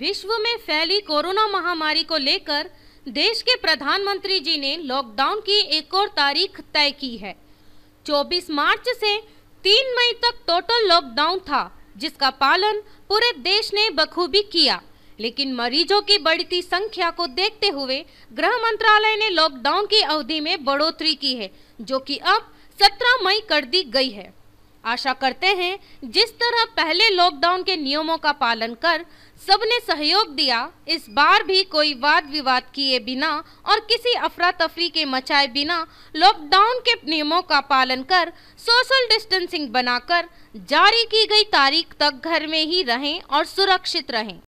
विश्व में फैली कोरोना महामारी को लेकर देश के प्रधानमंत्री जी ने लॉकडाउन की एक और तारीख तय की है 24 मार्च से 3 मई तक टोटल लॉकडाउन था जिसका पालन पूरे देश ने बखूबी किया लेकिन मरीजों की बढ़ती संख्या को देखते हुए गृह मंत्रालय ने लॉकडाउन की अवधि में बढ़ोतरी की है जो कि अब 17 मई कर दी गई है आशा करते हैं जिस तरह पहले लॉकडाउन के नियमों का पालन कर सबने सहयोग दिया इस बार भी कोई वाद विवाद किए बिना और किसी अफरा तफरी के मचाए बिना लॉकडाउन के नियमों का पालन कर सोशल डिस्टेंसिंग बनाकर जारी की गई तारीख तक घर में ही रहें और सुरक्षित रहें